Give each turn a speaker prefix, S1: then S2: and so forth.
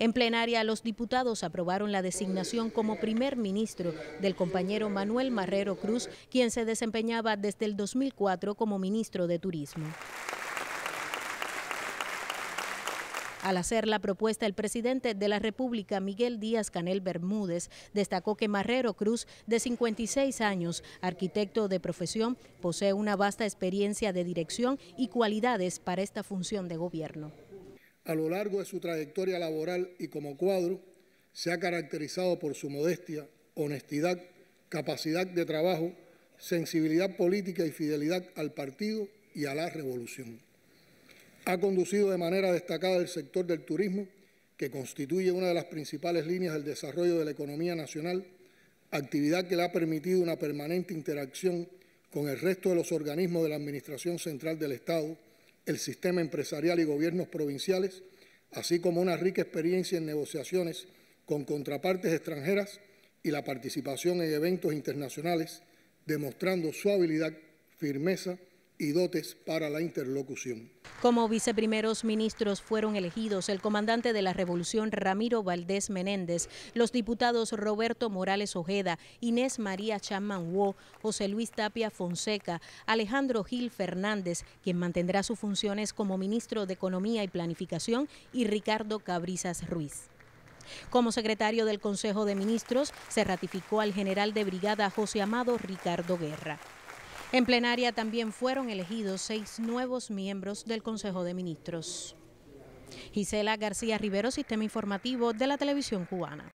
S1: En plenaria, los diputados aprobaron la designación como primer ministro del compañero Manuel Marrero Cruz, quien se desempeñaba desde el 2004 como ministro de Turismo. Al hacer la propuesta, el presidente de la República, Miguel Díaz Canel Bermúdez, destacó que Marrero Cruz, de 56 años, arquitecto de profesión, posee una vasta experiencia de dirección y cualidades para esta función de gobierno.
S2: A lo largo de su trayectoria laboral y como cuadro, se ha caracterizado por su modestia, honestidad, capacidad de trabajo, sensibilidad política y fidelidad al partido y a la revolución. Ha conducido de manera destacada el sector del turismo, que constituye una de las principales líneas del desarrollo de la economía nacional, actividad que le ha permitido una permanente interacción con el resto de los organismos de la Administración Central del Estado, el sistema empresarial y gobiernos provinciales, así como una rica experiencia en negociaciones con contrapartes extranjeras y la participación en eventos internacionales, demostrando su habilidad, firmeza y dotes para la interlocución.
S1: Como viceprimeros ministros fueron elegidos el comandante de la Revolución Ramiro Valdés Menéndez, los diputados Roberto Morales Ojeda, Inés María Chaman José Luis Tapia Fonseca, Alejandro Gil Fernández, quien mantendrá sus funciones como ministro de Economía y Planificación, y Ricardo Cabrizas Ruiz. Como secretario del Consejo de Ministros se ratificó al general de brigada José Amado Ricardo Guerra. En plenaria también fueron elegidos seis nuevos miembros del Consejo de Ministros. Gisela García Rivero, Sistema Informativo de la Televisión Cubana.